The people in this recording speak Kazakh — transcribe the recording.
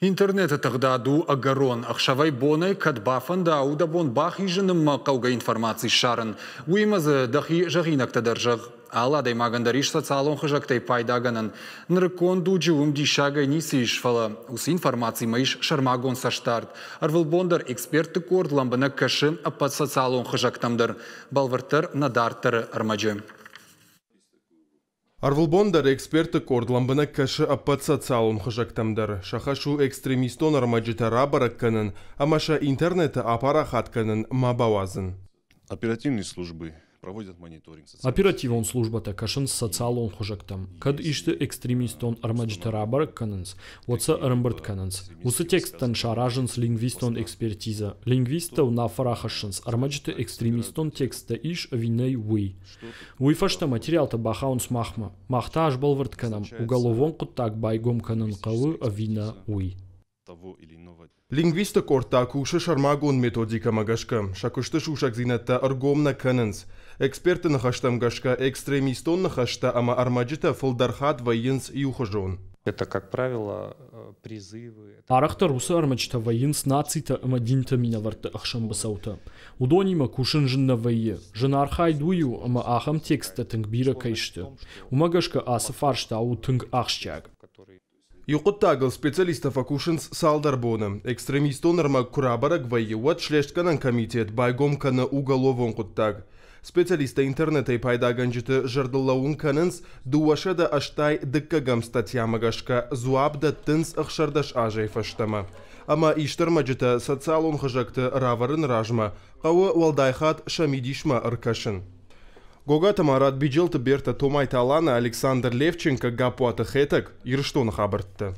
Интернет ду агарон, ахшавай боны, кадбафанда, аудабон бахижиным қауға информации шарын. Уимазы дахи жағинак Алла Аладай магандариш социалон хыжактай пайдаганын. Ныркон дуджи умди шагай ниси ишфала. Ус информации маиш шармагон саштарт. Арвылбондар эксперты корд ламбына кашын апат социалон тамдар. Балвартар надартары армаджы. Арвылбондар эксперты кордламбына кәші аппат цалуын құжақтамдар. Шақашу экстремистон армаджеті рабарак кәнін, амаша интернеті апара қат кәнін мабауазын. Оперативный службы проводят мониторинг. служба так социал он Оперативон службата кашын социалон хужактам. Кад ишты экстремистон армаджитара баракканынс, отса канынс. Усы текстен шаражынс лингвистон экспертиза. Лингвистов на фарахашынс армаджиты он текста иш виней уй. Уйфашта баха бахаунс махма. Махта аж канам Уголовон так байгом канын кавы вина уй того или иного. Лингвиста корта куша шармагон методика магашка, шакушты шушак зинатта аргом на кэнэнс. Эксперты хаштам гашка, экстремистон хашта ама армаджита фолдархат военс юхожон. Это, как правило, э, призывы. Арахта русы армаджита военс нацита амадинта меня варта басаута. Удонима кушан жинна вайе. Жена архай дую ама ахам текста тынг бира кайшты. Умагашка аса фаршта ау тэнг Тагл специалистов акушынс салдар Экстремист норма курабарак вайеуат шлештканан комитет байгомканы уголовон құттаг. Специалисты интернетай пайдаган жыты жырдылауын канынс дуашада аштай дыккагам статьямагашка зуабда тынс ықшардаш ажай фаштама. Ама иштарма социал социалон хыжакты раварын ражма, қауы валдайхат шамидишма ыркашын. Гогата Марат Биджилта Берта Алана Александр Левченко Гапуата Хетек Ирштон Хабартта.